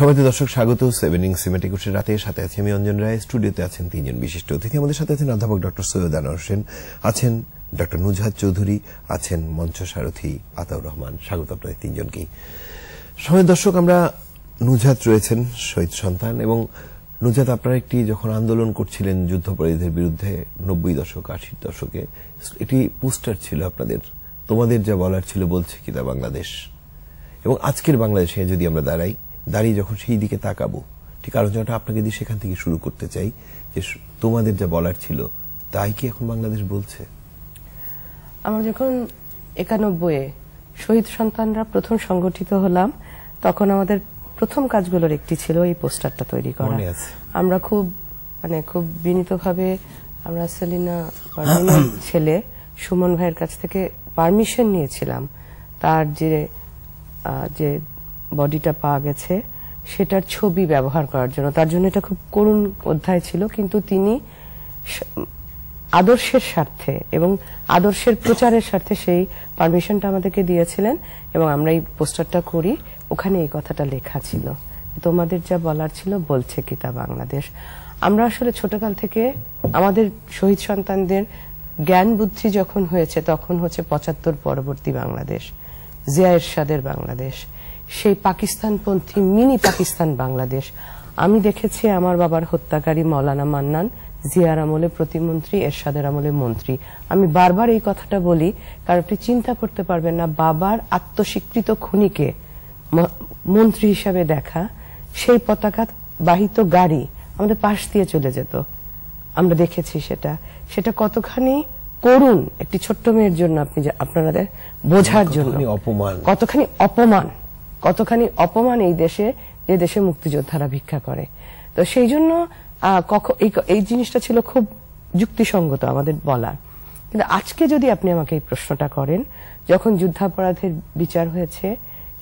সবাইকে দর্শক স্বাগত সেভেন ইং রাতে সাথে আছি আমি অঞ্জন রায় স্টুডিওতে আছেন তিনজন বিশিষ্ট অতিথি আমাদের সাথে আছেন অধ্যাপক ডক্টর সৈয়দ আনোয়ার হোসেন আছেন ডক্টর নুজহাত চৌধুরী আছেন মঞ্চ সারথী আতাউর রহমান স্বাগত আপনাদের তিনজনকেই সময় দর্শক আমরা নুজাত রয়েছেন শহীদ সন্তান এবং নুজাত আপনারা একটি যখন আন্দোলন করছিলেন যুদ্ধপরাধীদের বিরুদ্ধে নব্বই দশক আশির দশকে এটি পোস্টার ছিল আপনাদের তোমাদের যা বলার ছিল বলছে কিনা বাংলাদেশ এবং আজকের বাংলাদেশে যদি আমরা দাঁড়াই দাঁড়িয়ে যখন সেই দিকে তাকাবো ঠিক যেটা আপনাকে দিয়ে সেখান থেকে শুরু করতে চাই যে তোমাদের যা বলার ছিল তাই কি এখন বাংলাদেশ বলছে আমরা যখন একানব্বই শহীদ সন্তানরা প্রথম সংগঠিত হলাম তখন আমাদের প্রথম কাজগুলোর একটি ছিল এই পোস্টারটা তৈরি করা আমরা খুব মানে খুব বিনীতভাবে আমরা সেলিনা ছেলে সুমন ভাইয়ের কাছ থেকে পারমিশন নিয়েছিলাম তার যে যে বডিটা পাওয়া গেছে সেটার ছবি ব্যবহার করার জন্য তার জন্য এটা খুব করুণ অধ্যায় ছিল কিন্তু তিনি আদর্শের স্বার্থে এবং আদর্শের প্রচারের স্বার্থে সেই পারমিশনটা আমাদেরকে দিয়েছিলেন এবং আমরা এই পোস্টারটা করি ওখানে এই কথাটা লেখা ছিল তোমাদের যা বলার ছিল বলছে কিতা বাংলাদেশ আমরা আসলে ছোটকাল থেকে আমাদের শহীদ সন্তানদের জ্ঞান বুদ্ধি যখন হয়েছে তখন হচ্ছে পঁচাত্তর পরবর্তী বাংলাদেশ জিয়া এরশাদের বাংলাদেশ সেই পাকিস্তানপন্থী মিনি পাকিস্তান বাংলাদেশ আমি দেখেছি আমার বাবার হত্যাকারী মৌলানা মান্নান জিয়ার আমলে প্রতিমন্ত্রী এরশাদের আমলে মন্ত্রী আমি বারবার এই কথাটা বলি কারণ আপনি চিন্তা করতে পারবেন না বাবার আত্মস্বীকৃত খুনিকে মন্ত্রী হিসাবে দেখা সেই পতাকা বাহিত গাড়ি আমাদের পাশ দিয়ে চলে যেত আমরা দেখেছি সেটা সেটা কতখানি করুন একটি ছোট্ট মেয়ের জন্য আপনি আপনারা বোঝার জন্য অপমান কতখানি অপমান কতখানি অপমান এই দেশে যে দেশে মুক্তিযোদ্ধারা ভিক্ষা করে তো সেই জন্য এই জিনিসটা ছিল খুব যুক্তিসঙ্গত আমাদের বলা কিন্তু আজকে যদি আপনি আমাকে এই প্রশ্নটা করেন যখন যুদ্ধাপরাধের বিচার হয়েছে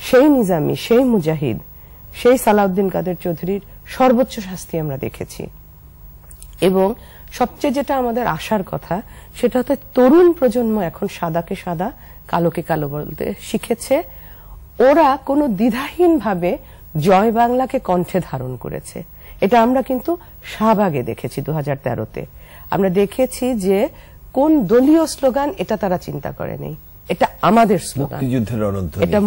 সেই নিজামি সেই মুজাহিদ সেই সালাউদ্দিন কাদের চৌধুরীর সর্বোচ্চ শাস্তি আমরা দেখেছি এবং সবচেয়ে যেটা আমাদের আশার কথা সেটা হচ্ছে তরুণ প্রজন্ম এখন সাদাকে সাদা কালোকে কালো বলতে শিখেছে ওরা কোনো দ্বিধাহীনভাবে জয় বাংলাকে কণ্ঠে ধারণ করেছে এটা আমরা কিন্তু শাহবাগে দেখেছি দু হাজার তেরোতে আমরা দেখেছি যে কোন দলীয় স্লোগান এটা তারা চিন্তা করেনি এটা আমাদের স্লোগান এটা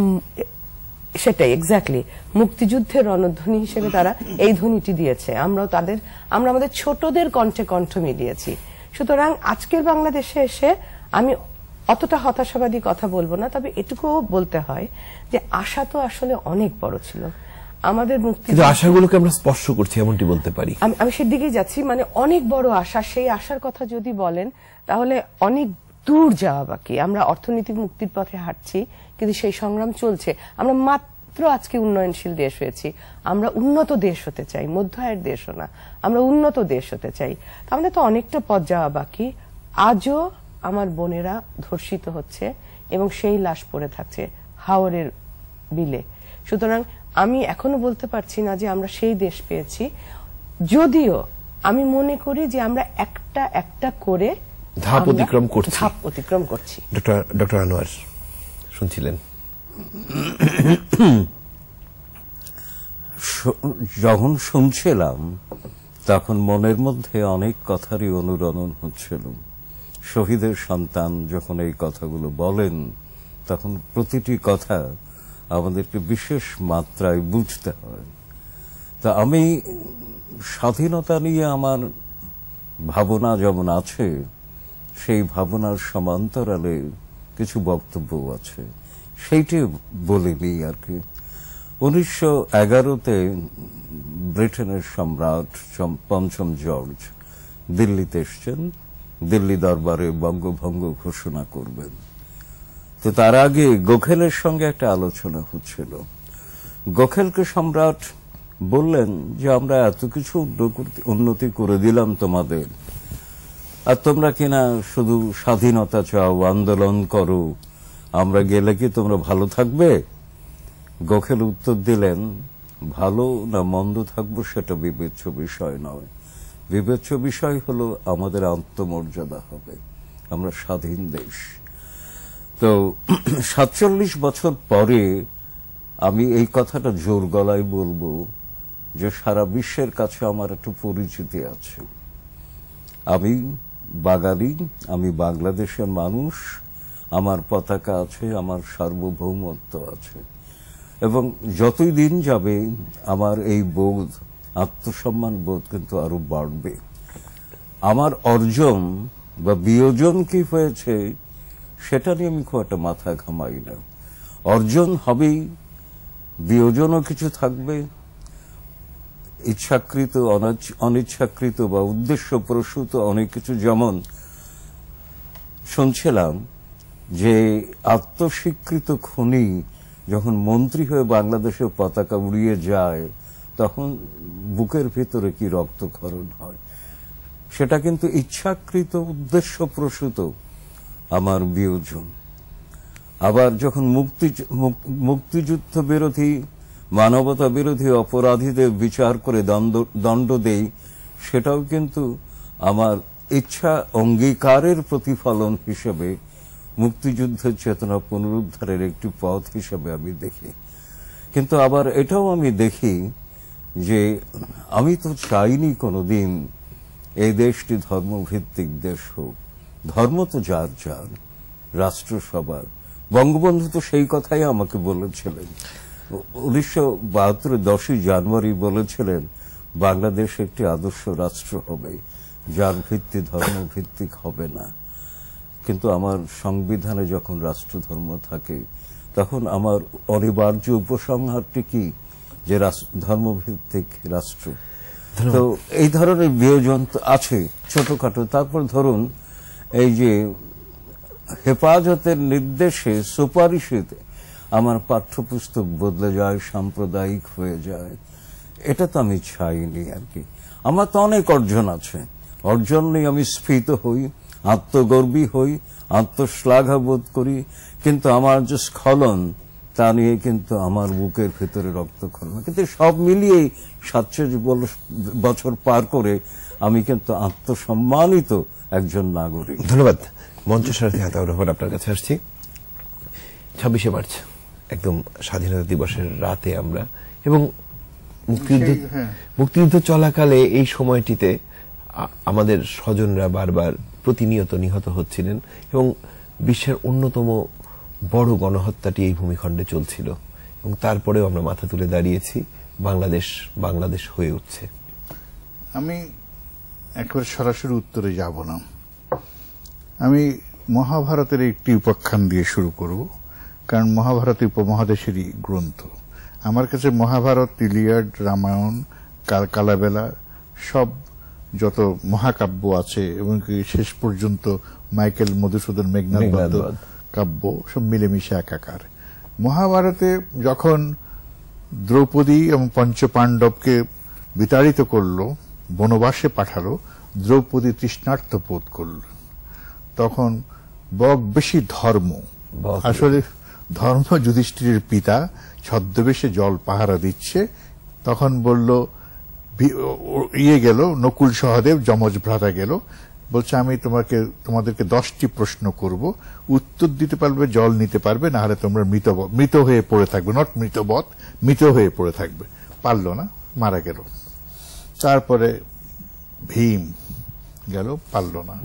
সেটাই এক্স্যাক্টলি মুক্তিযুদ্ধের রণধ্বনি হিসেবে তারা এই ধ্বনিটি দিয়েছে আমরাও তাদের আমরা আমাদের ছোটদের কণ্ঠে কণ্ঠ মিলিয়েছি সুতরাং আজকের বাংলাদেশে এসে আমি অতটা হতাশাবাদী কথা বলবো না তবে এটুকুও বলতে হয় যে আশা তো আসলে অনেক বড় ছিল আমাদের মুক্তি আশাগুলোকে আমরা স্পর্শ করছি এমনটি বলতে পারি আমি সেদিকেই যাচ্ছি মানে অনেক বড় আশা সেই আশার কথা যদি বলেন তাহলে অনেক দূর যাওয়া বাকি আমরা অর্থনৈতিক মুক্তির পথে হাঁটছি কিন্তু সেই সংগ্রাম চলছে আমরা মাত্র আজকে উন্নয়নশীল দেশ হয়েছি আমরা উন্নত দেশ হতে চাই মধ্য আয়ের দেশও না আমরা উন্নত দেশ হতে চাই আমাদের তো অনেকটা পথ যাওয়া বাকি আজও আমার বোনেরা ধর্ষিত হচ্ছে এবং সেই লাশ পড়ে থাকছে হাওরের বিলে সুতরাং আমি এখনো বলতে পারছি না যে আমরা সেই দেশ পেয়েছি যদিও আমি মনে করি যে আমরা একটা একটা করে ধাপ অতিক্রম করছি ধাপ অতিক্রম করছি ডক্টর আনোয়ার শুনছিলেন যখন শুনছিলাম তখন মনের মধ্যে অনেক কথারই অনুরণন হচ্ছিল শহীদের সন্তান যখন এই কথাগুলো বলেন তখন প্রতিটি কথা আমাদেরকে বিশেষ মাত্রায় বুঝতে হয় তা আমি স্বাধীনতা নিয়ে আমার ভাবনা যেমন আছে সেই ভাবনার সমান্তরালে কিছু বক্তব্য আছে সেইটি বলিনি আর কি উনিশশো এগারোতে ব্রিটেনের সম্রাট পঞ্চম জর্জ দিল্লিতে এসছেন দিল্লি দরবারে বঙ্গভঙ্গ ঘোষণা করবেন তো তার আগে গোখেলের সঙ্গে একটা আলোচনা হচ্ছিল গোখেলকে সম্রাট বললেন যে আমরা এত কিছু উন্নতি করে দিলাম তোমাদের আর তোমরা কিনা শুধু স্বাধীনতা চাও আন্দোলন করো আমরা গেলে কি তোমরা ভালো থাকবে গোখেল উত্তর দিলেন ভালো না মন্দ থাকবো সেটা বিবেচ্য বিষয় নয় বিবেচ্য বিষয় হলো আমাদের আত্মমর্যাদা হবে আমরা স্বাধীন দেশ তো সাতচল্লিশ বছর পরে আমি এই কথাটা জোর গলায় বলবো যে সারা বিশ্বের কাছে আমার একটু পরিচিতি আছে আমি বাঙালি আমি বাংলাদেশের মানুষ আমার পতাকা আছে আমার সার্বভৌমত্ব আছে এবং যতই দিন যাবে আমার এই বোধ আত্মসম্মান বোধ কিন্তু আরো বাড়বে আমার অর্জন বা বিয়োজন কি হয়েছে সেটা নিয়ে আমি খুব একটা মাথা ঘামাই না অর্জন হবেই বিয়োজনও কিছু থাকবে ইচ্ছাকৃত অনিচ্ছাকৃত বা উদ্দেশ্য প্রসূত অনেক কিছু যেমন শুনছিলাম যে আত্মস্বীকৃত খুনি যখন মন্ত্রী হয়ে বাংলাদেশের পতাকা উড়িয়ে যায় তখন বুকের ভিতরে কি রক্তক্ষরণ হয় সেটা কিন্তু ইচ্ছাকৃত উদ্দেশ্য প্রসূত আমার বিয়োজন আবার যখন মুক্তি মুক্তিযুদ্ধ বিরোধী মানবতা বিরোধী অপরাধীদের বিচার করে দণ্ড দেই সেটাও কিন্তু আমার ইচ্ছা অঙ্গীকারের প্রতিফলন হিসেবে মুক্তিযুদ্ধের চেতনা পুনরুদ্ধারের একটি পথ হিসেবে আমি দেখি কিন্তু আবার এটাও আমি দেখি যে আমি তো চাইনি কোনোদিন এই দেশটি ধর্মভিত্তিক দেশ হোক ধর্ম তো যার যার রাষ্ট্র সবার বঙ্গবন্ধু তো সেই কথাই আমাকে বলেছিলেন উনিশশো বাহাত্তর দশই জানুয়ারি বলেছিলেন বাংলাদেশ একটি আদর্শ রাষ্ট্র হবে যার ভিত্তি ধর্মভিত্তিক হবে না কিন্তু আমার সংবিধানে যখন রাষ্ট্রধর্ম থাকে তখন আমার অনিবার্য উপসংহারটি কি যে ধর্মভিত্তিক রাষ্ট্র তো এই ধরনের বিয়োজন আছে ছোটখাটো তারপর ধরুন এই যে হেফাজতের নির্দেশে সুপারিশেতে আমার পাঠ্যপুস্তক বদলে যায় সাম্প্রদায়িক হয়ে যায় এটা তো আমি চাইনি আর কি আমার তো অনেক অর্জন আছে অর্জন নিয়ে আমি স্ফীত হই আত্মগর্বী হই আত্মশ্লাঘা বোধ করি কিন্তু আমার যে স্খলন তা নিয়ে কিন্তু আমার বুকের ভেতরে রক্তক্ষণ কিন্তু সব মিলিয়ে সাতচল্লিশ বছর পার করে আমি কিন্তু আত্মসম্মানিত একজন নাগরিক ধন্যবাদ মঞ্চ সারথী হাতাউর রহমান আপনার কাছে আসছি ছাব্বিশে মার্চ একদম স্বাধীনতা দিবসের রাতে আমরা এবং মুক্তিযুদ্ধ হ্যাঁ। মুক্তিযুদ্ধ চলাকালে এই সময়টিতে আমাদের স্বজনরা বারবার প্রতিনিয়ত নিহত হচ্ছিলেন এবং বিশ্বের অন্যতম বড় গণহত্যাটি এই ভূমিখণ্ডে চলছিল এবং তারপরেও আমরা মাথা তুলে দাঁড়িয়েছি বাংলাদেশ বাংলাদেশ হয়ে উঠছে আমি একবার সরাসরি উত্তরে যাব না আমি মহাভারতের একটি উপাখ্যান দিয়ে শুরু করব কারণ মহাভারত উপমহাদেশেরই গ্রন্থ আমার কাছে মহাভারত ইলিয়াড রামায়ণ কালাবেলা সব যত মহাকাব্য আছে এবং শেষ পর্যন্ত মাইকেল মধুসূদন মেঘনাথ কাব্য সব মিলেমিশে একাকার মহাভারতে যখন দ্রৌপদী এবং পঞ্চপাণ্ডবকে বিতাড়িত করল বনবাসে পাঠালো দ্রৌপদী তৃষ্ণার্থ বোধ করল তখন বক বেশি ধর্ম আসলে ধর্ম যুধিষ্ঠিরের পিতা ছদ্মবেশে জল পাহারা দিচ্ছে তখন বলল ইয়ে গেল নকুল সহদেব যমজ ভ্রাতা গেল বলছে আমি তোমাকে তোমাদেরকে দশটি প্রশ্ন করব উত্তর দিতে পারবে জল নিতে পারবে না হলে তোমরা মৃত মৃত হয়ে পড়ে থাকবে নট মৃতবধ মৃত হয়ে পড়ে থাকবে পারল না মারা গেল তারপরে ভীম গেল পারল না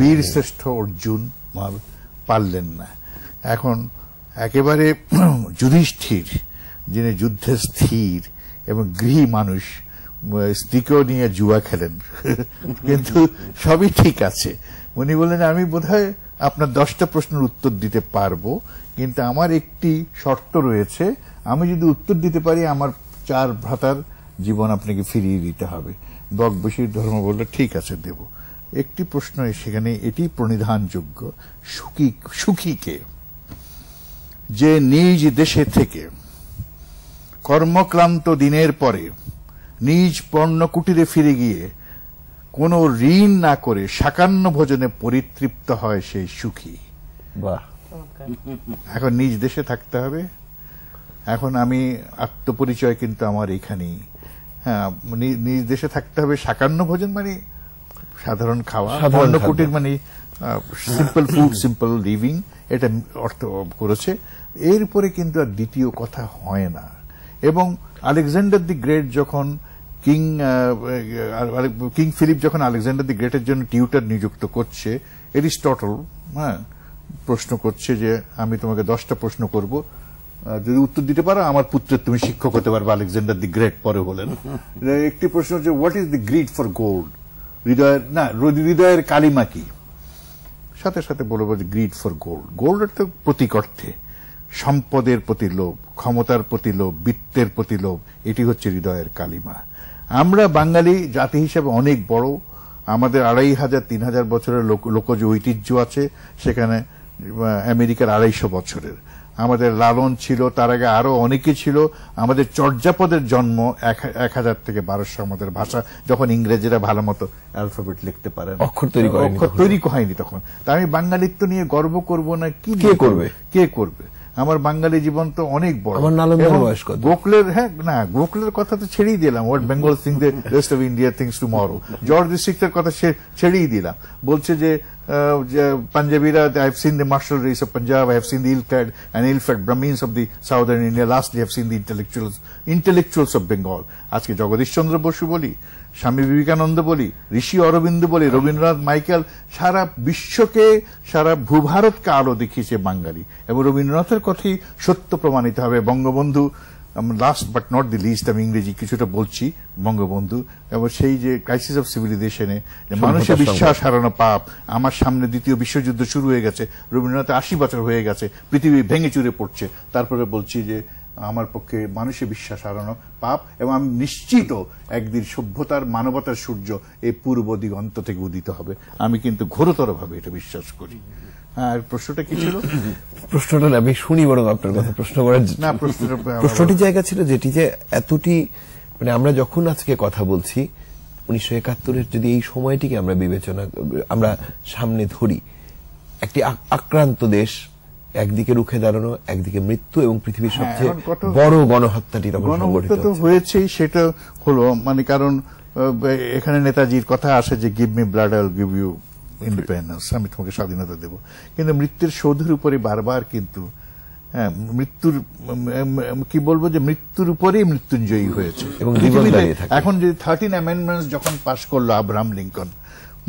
বীর শ্রেষ্ঠ অর্জুন পারলেন না এখন একেবারে যুধিষ্ঠির যিনি যুদ্ধে স্থির এবং গৃহী মানুষ স্ত্রীকেও নিয়ে জুয়া খেলেন কিন্তু সবই ঠিক আছে উনি বললেন আমি বোধহয় আপনার দশটা প্রশ্নের উত্তর দিতে পারবো কিন্তু আমার একটি শর্ত রয়েছে আমি যদি উত্তর দিতে পারি আমার চার ভ্রাতার জীবন আপনাকে ফিরিয়ে দিতে হবে বক বসির ধর্ম বলল ঠিক আছে দেব একটি প্রশ্ন সেখানে এটি প্রণিধানযোগ্য সুখী সুখীকে যে নিজ দেশে থেকে কর্মক্লান্ত দিনের পরে নিজ পর্ণকুটিরে ফিরে গিয়ে কোনো ঋণ না করে সাকান্ন ভোজনে পরিতৃপ্ত হয় সেই সুখী বা এখন নিজ দেশে থাকতে হবে এখন আমি আত্মপরিচয় কিন্তু আমার এখানেই হ্যাঁ নিজ দেশে থাকতে হবে সাকান্ন ভোজন মানে সাধারণ খাওয়া বর্ণকুটির মানে সিম্পল ফুড সিম্পল লিভিং এটা অর্থ করেছে এরপরে কিন্তু আর দ্বিতীয় কথা হয় না এবং আলেকজান্ডার দি গ্রেট যখন কিং কিং ফিলিপ যখন আলেকজান্ডার দি গ্রেটের জন্য টিউটার নিযুক্ত করছে এরিস্টটল হ্যাঁ প্রশ্ন করছে যে আমি তোমাকে দশটা প্রশ্ন করব যদি উত্তর দিতে পারো আমার পুত্রের তুমি শিক্ষক হতে পারবে আলেকজান্ডার দি গ্রেট পরে বলেন একটি প্রশ্ন হচ্ছে what is the greed for gold হৃদয়ের না হৃদয়ের কালিমা কি সাথে সাথে বলবো যে গ্রিড ফর গোল্ড গোল্ড তো প্রতীক অর্থে সম্পদের প্রতি লোভ ক্ষমতার প্রতি লোভ বৃত্তের প্রতি লোভ এটি হচ্ছে হৃদয়ের কালিমা আমরা বাঙালি জাতি হিসেবে অনেক বড় আমাদের আড়াই হাজার তিন হাজার বছরের লোকজ ঐতিহ্য আছে সেখানে আমেরিকার আড়াইশো বছরের আমাদের লালন ছিল তার আগে আরো অনেকে ছিল আমাদের চর্যাপদের জন্ম এক হাজার থেকে বারোশো আমাদের ভাষা যখন ইংরেজিরা ভালো মতো অ্যালফাবেট লিখতে পারে অক্ষর তৈরি অক্ষর তৈরি হয়নি তখন তা আমি বাঙালিত্ব নিয়ে গর্ব করব না কি কে করবে কে করবে আমার বাঙালি জীবন তো অনেক বড় আমার গোখলের হ্যাঁ না গোখলের কথা তো ছেড়েই দিলাম ওয়াট বেঙ্গল সিং the rest of India thinks tomorrow George ডিস্ট্রিক্টের কথা ছেড়েই দিলাম বলছে যে পাঞ্জাবিরা I have seen the martial race of Punjab I have seen the ইলফ্যাড অ্যান্ড ইলফ্যাড Brahmins of the southern India lastly have seen the intellectuals intellectuals of Bengal আজকে জগদীশ চন্দ্র বসু বলি স্বামী বিবেকানন্দ বলি ঋষি অরবিন্দ বলি রবীন্দ্রনাথ মাইকেল সারা বিশ্বকে সারা ভূভারতকে আলো দেখিয়েছে বাঙালি এবং রবীন্দ্রনাথের কথাই সত্য প্রমাণিত হবে Bangabandhu last but not the least আমি ইংরেজি কিছুটা বলছি বঙ্গবন্ধু এবং সেই যে ক্রাইসিস অফ সিভিলাইজেশনে মানুষের বিশ্বাস হারানো পাপ আমার সামনে দ্বিতীয় বিশ্বযুদ্ধ শুরু হয়ে গেছে রবীন্দ্রনাথ আশি বছর হয়ে গেছে পৃথিবী ভেঙে চুরে পড়ছে তারপরে বলছি যে আমার পক্ষে মানুষে বিশ্বাস হারানো পাপ এবং আমি নিশ্চিত একদিন সভ্যতার মানবতার সূর্য এই পূর্ব দিগন্ত থেকে উদিত হবে আমি কিন্তু ঘোরতরভাবে এটা বিশ্বাস করি হ্যাঁ, আর প্রশ্নটা কি ছিল প্রশ্নটা আমি শুনি বরং আপনার কথা প্রশ্ন করার জায়গা ছিল যেটি যে এতটি মানে আমরা যখন আজকে কথা বলছি উনিশশো একাত্তরের যদি এই সময়টিকে আমরা বিবেচনা আমরা সামনে ধরি একটি আক্রান্ত দেশ একদিকে রুখে দাঁড়ানো একদিকে মৃত্যু এবং পৃথিবীর হ্যাঁ, সবচেয়ে বড় গণহত্যাটি তখন তো হয়েছেই সেটা হলো মানে কারণ এখানে নেতাজির কথা আসে যে give me blood I'll give you independence আমি তোমাকে স্বাধীনতা দেব কিন্তু মৃত্যুর সৌধের উপরে বারবার কিন্তু হ্যাঁ, মৃত্যুর কি বলবো যে মৃত্যুর উপরেই মৃত্যুঞ্জয়ী হয়েছে এখন যদি থার্টিন অ্যামেন্ডমেন্টস যখন পাশ করলো আব্রাহাম লিঙ্কন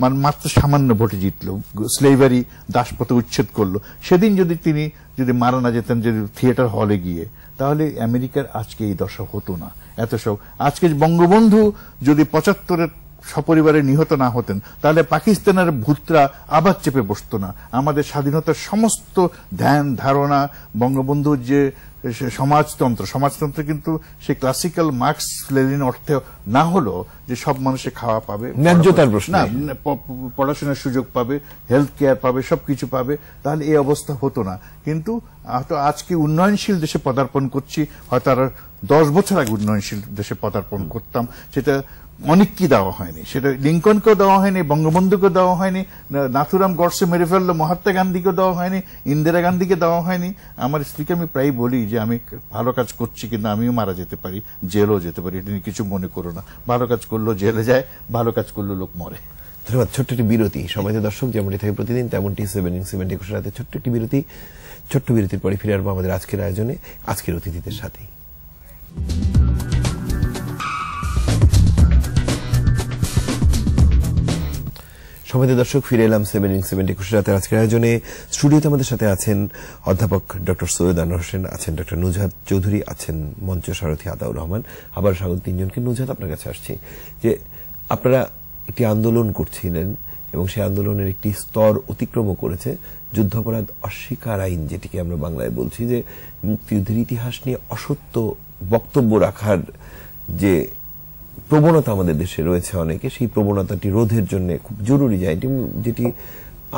মানে মাত্র সামান্য ভোটে জিতলো স্লেভারি দাসপথে উচ্ছেদ করলো সেদিন যদি তিনি যদি মারা না যেতেন যদি থিয়েটার হলে গিয়ে তাহলে আমেরিকার আজকে এই দশা হতো না এত সব আজকে বঙ্গবন্ধু যদি পঁচাত্তরের সপরিবারে নিহত না হতেন তাহলে পাকিস্তানের ভূতরা আবার চেপে বসত না আমাদের স্বাধীনতার সমস্ত ধ্যান ধারণা বঙ্গবন্ধুর যে সমাজতন্ত্র সমাজতন্ত্র কিন্তু সে ক্লাসিক্যাল মার্কস লেলিন অর্থে না হলো যে সব মানুষে খাওয়া পাবে ন্যায্যতার প্রশ্ন না পড়াশোনার সুযোগ পাবে হেলথ কেয়ার পাবে সবকিছু পাবে তাহলে এই অবস্থা হতো না কিন্তু হয়তো আজকে উন্নয়নশীল দেশে পদার্পণ করছি হয়তো আর দশ বছর আগে উন্নয়নশীল দেশে পদার্পণ করতাম সেটা অনেককে দেওয়া হয়নি সেটা লিঙ্কনকেও দেওয়া হয়নি বঙ্গবন্ধুকে দেওয়া হয়নি নাথুরাম গডসে মেরে ফেললো মহাত্মা গান্ধীকে দেওয়া হয়নি ইন্দিরা গান্ধীকে দেওয়া হয়নি আমার স্ত্রীকে আমি প্রায় বলি যে আমি ভালো কাজ করছি কিন্তু আমিও মারা যেতে পারি জেলও যেতে পারি এটা নিয়ে কিছু মনে করো না ভালো কাজ করলো জেলে যায় ভালো কাজ করলো লোক মরে ধন্যবাদ ছোট্ট একটি বিরতি সমাজের দর্শক যেমনটি থাকে প্রতিদিন তেমনটি সেভেন সেভেন একুশ রাতে ছোট্ট একটি বিরতি ছোট্ট বিরতির পরে ফিরে আসবো আমাদের আজকের আয়োজনে আজকের অতিথিদের সাথেই সমাধি দর্শক ফিরে এলাম সেভেন ইং সেভেন্টি একুশ রাতের আজকের আয়োজনে স্টুডিওতে আমাদের সাথে আছেন অধ্যাপক ডক্টর সৈয়দ আনোয়ার হোসেন আছেন ডক্টর নুজহাত চৌধুরী আছেন মঞ্চ সারথী আতাউর রহমান আবার স্বাগত তিনজনকে নুজহাত আপনার কাছে আসছি যে আপনারা একটি আন্দোলন করছিলেন এবং সেই আন্দোলনের একটি স্তর অতিক্রম করেছে যুদ্ধাপরাধ অস্বীকার আইন যেটিকে আমরা বাংলায় বলছি যে মুক্তিযুদ্ধের ইতিহাস নিয়ে অসত্য বক্তব্য রাখার যে প্রবণতা আমাদের দেশে রয়েছে অনেকে সেই প্রবণতাটি রোধের জন্য খুব জরুরি যায় যেটি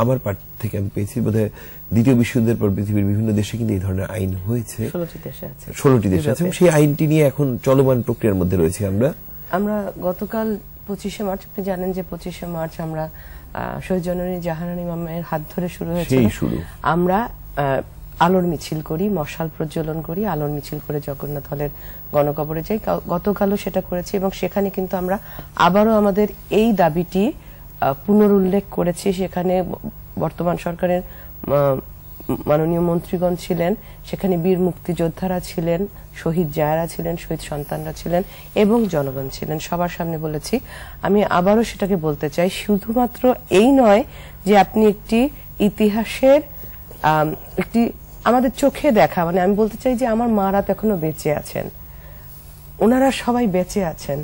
আমার পার্ট থেকে আমি পেয়েছি বোধহয় দ্বিতীয় বিশ্বযুদ্ধের পর পৃথিবীর বিভিন্ন দেশে কিন্তু এই ধরনের আইন হয়েছে ষোলোটি দেশে আছে সেই আইনটি নিয়ে এখন চলমান প্রক্রিয়ার মধ্যে রয়েছে আমরা আমরা গতকাল পঁচিশে মার্চ আপনি জানেন যে পঁচিশে মার্চ আমরা জননী জাহানান ইমামের হাত ধরে শুরু হয়েছে আমরা আলোর মিছিল করি মশাল প্রজ্বলন করি আলোর মিছিল করে জগন্নাথ হলের গণকবরে যাই গতকালও সেটা করেছি এবং সেখানে কিন্তু আমরা আবারও আমাদের এই দাবিটি পুনরুল্লেখ করেছি সেখানে বর্তমান সরকারের মাননীয় মন্ত্রীগণ ছিলেন সেখানে বীর মুক্তিযোদ্ধারা ছিলেন শহীদ জায়ারা ছিলেন শহীদ সন্তানরা ছিলেন এবং জনগণ ছিলেন সবার সামনে বলেছি আমি আবারও সেটাকে বলতে চাই শুধুমাত্র এই নয় যে আপনি একটি ইতিহাসের একটি আমাদের চোখে দেখা মানে আমি বলতে চাই যে আমার মারা তো এখনো বেঁচে আছেন ওনারা সবাই বেঁচে আছেন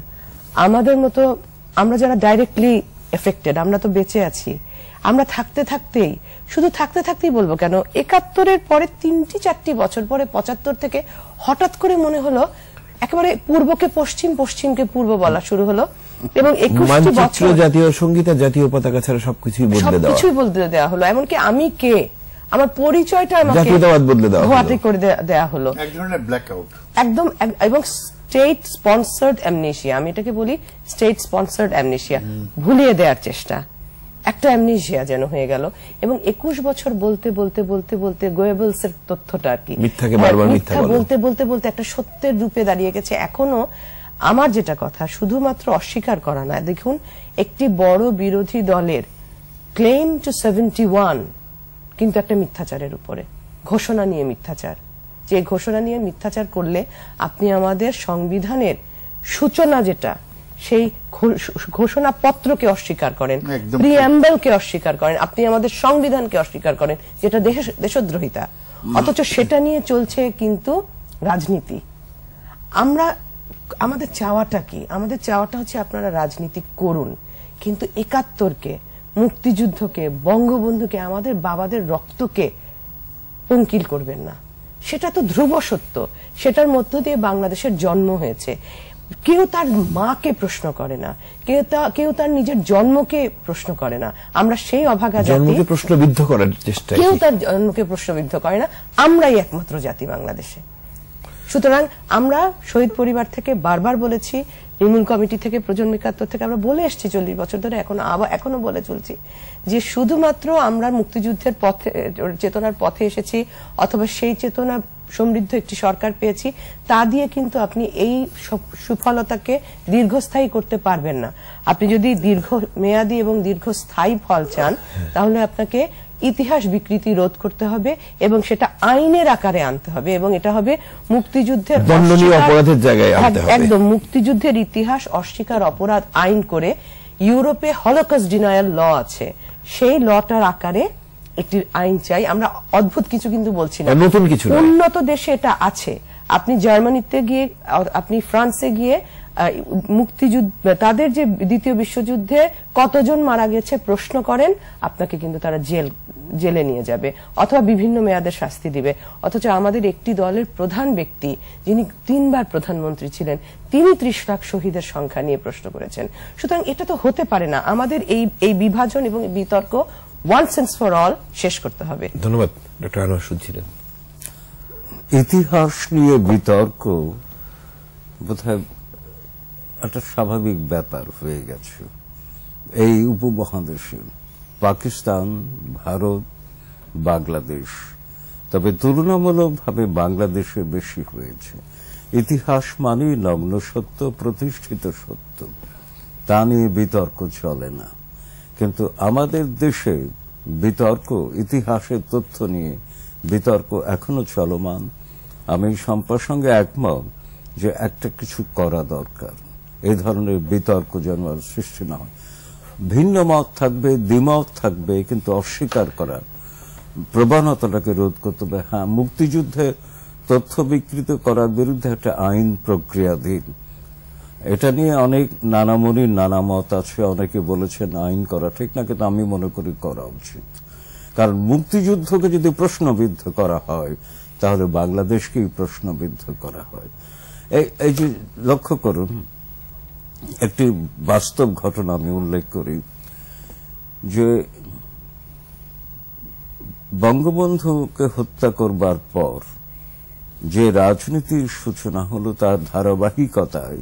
আমাদের মতো আমরা যারা ডাইরেক্টলি এফেক্টেড আমরা তো বেঁচে আছি আমরা থাকতে থাকতেই শুধু থাকতে থাকতেই বলবো কেন একাত্তরের পরে তিনটি চারটি বছর পরে পঁচাত্তর থেকে হঠাৎ করে মনে হলো একেবারে পূর্বকে পশ্চিম পশ্চিমকে পূর্ব বলা শুরু হলো এবং একুশটি বছর জাতীয় সঙ্গীত জাতীয় পতাকা ছাড়া সবকিছুই বদলে দেওয়া হলো এমনকি আমি কে আমার পরিচয়টা আমাকে জাতীয়তাবাদ বদলে করে দেয়া হলো এক ধরনের ব্ল্যাকআউট একদম এবং স্টেট স্পন্সার্ড অ্যামনেশিয়া আমি এটাকে বলি স্টেট স্পন্সর্ড অ্যামনেশিয়া ভুলিয়ে দেওয়ার চেষ্টা একটা অ্যামনেশিয়া যেন হয়ে গেল এবং একুশ বছর বলতে বলতে বলতে বলতে গোয়েবলস এর তথ্যটা আর কি মিথ্যাকে বারবার হ্যাঁ, মিথ্যা বলতে বলতে বলতে একটা সত্যের রূপে দাঁড়িয়ে গেছে এখনো আমার যেটা কথা শুধুমাত্র অস্বীকার করা না দেখুন একটি বড় বিরোধী দলের ক্লেম টু সেভেন্টি ওয়ান কিন্তু একটা মিথ্যাচারের উপরে ঘোষণা নিয়ে মিথ্যাচার যে ঘোষণা নিয়ে মিথ্যাচার করলে আপনি আমাদের সংবিধানের সূচনা যেটা সেই ঘোষণা পত্রকে অস্বীকার করেন প্রিয়াম্বলকে অস্বীকার করেন আপনি আমাদের সংবিধানকে অস্বীকার করেন যেটা দেশদ্রোহিতা অথচ সেটা নিয়ে চলছে কিন্তু রাজনীতি আমরা আমাদের চাওয়াটা কি আমাদের চাওয়াটা হচ্ছে আপনারা রাজনীতি করুন কিন্তু একাত্তরকে মুক্তিযুদ্ধকে বঙ্গবন্ধুকে আমাদের বাবাদের রক্তকে পঙ্কিল করবেন না সেটা তো ধ্রুব সত্য সেটার মধ্য দিয়ে বাংলাদেশের জন্ম হয়েছে কেউ তার মাকে প্রশ্ন করে না কেউ কেউ তার নিজের জন্মকে প্রশ্ন করে না আমরা সেই অভাগা জন্মকে প্রশ্নবিদ্ধ করার চেষ্টা কেউ তার জন্মকে প্রশ্নবিদ্ধ করে না আমরাই একমাত্র জাতি বাংলাদেশে সুতরাং আমরা শহীদ পরিবার থেকে বারবার বলেছি তৃণমূল কমিটি থেকে প্রজন্মের একাত্তর থেকে আমরা বলে এসেছি চল্লিশ বছর ধরে এখন আবার এখনো বলে চলছি যে শুধুমাত্র আমরা মুক্তিযুদ্ধের পথে চেতনার পথে এসেছি অথবা সেই চেতনা সমৃদ্ধ একটি সরকার পেয়েছি তা দিয়ে কিন্তু আপনি এই সুফলতাকে দীর্ঘস্থায়ী করতে পারবেন না আপনি যদি দীর্ঘ মেয়াদী এবং দীর্ঘস্থায়ী ফল চান তাহলে আপনাকে ইতিহাস বিকৃতি রোধ করতে হবে এবং সেটা আইনের আকারে আনতে হবে এবং এটা হবে মুক্তিযুদ্ধের অপরাধের জায়গায় হ্যাঁ, একদম মুক্তিযুদ্ধের ইতিহাস অস্বীকার অপরাধ আইন করে ইউরোপে হলোকাস ডিনায়াল ল আছে সেই লটার আকারে একটি আইন চাই আমরা অদ্ভুত কিছু কিন্তু বলছি না নতুন কিছু উন্নত দেশে এটা আছে আপনি জার্মানিতে গিয়ে আপনি ফ্রান্সে গিয়ে মুক্তিযুদ্ধ তাদের যে দ্বিতীয় বিশ্বযুদ্ধে কতজন মারা গেছে প্রশ্ন করেন আপনাকে কিন্তু তারা জেল জেলে নিয়ে যাবে অথবা বিভিন্ন মেয়াদের শাস্তি দিবে অথচ আমাদের একটি দলের প্রধান ব্যক্তি যিনি তিনবার প্রধানমন্ত্রী ছিলেন তিনি ত্রিশ লাখ শহীদের সংখ্যা নিয়ে প্রশ্ন করেছেন সুতরাং এটা তো হতে পারে না আমাদের এই এই বিভাজন এবং বিতর্ক ওয়ান সেন্স ফর অল শেষ করতে হবে ধন্যবাদ ডক্টর ইতিহাস নিয়ে বিতর্ক বোধহয় একটা স্বাভাবিক ব্যাপার হয়ে গেছে এই উপমহাদেশে পাকিস্তান ভারত বাংলাদেশ তবে তুলনামূলকভাবে বাংলাদেশে বেশি হয়েছে ইতিহাস মানেই নগ্ন সত্য প্রতিষ্ঠিত সত্য তা নিয়ে বিতর্ক চলে না কিন্তু আমাদের দেশে বিতর্ক ইতিহাসের তথ্য নিয়ে বিতর্ক এখনো চলমান আমি সম্প্রসঙ্গে একমত যে একটা কিছু করা দরকার এই ধরনের বিতর্ক যেন আর সৃষ্টি না হয় ভিন্ন মত থাকবে দ্বিমত থাকবে কিন্তু অস্বীকার করা প্রবণতাটাকে রোধ করতে হবে হ্যাঁ মুক্তিযুদ্ধে তথ্য বিকৃত করার বিরুদ্ধে একটা আইন প্রক্রিয়াধীন এটা নিয়ে অনেক নানামনির নানা মত আছে অনেকে বলেছেন আইন করা ঠিক না কিন্তু আমি মনে করি করা উচিত কারণ মুক্তিযুদ্ধকে যদি প্রশ্নবিদ্ধ করা হয় তাহলে বাংলাদেশকেই প্রশ্নবিদ্ধ করা হয় এই যে লক্ষ্য করুন একটি বাস্তব ঘটনা আমি উল্লেখ করি যে বঙ্গবন্ধুকে হত্যা করবার পর যে রাজনীতির সূচনা হল তার ধারাবাহিকতায়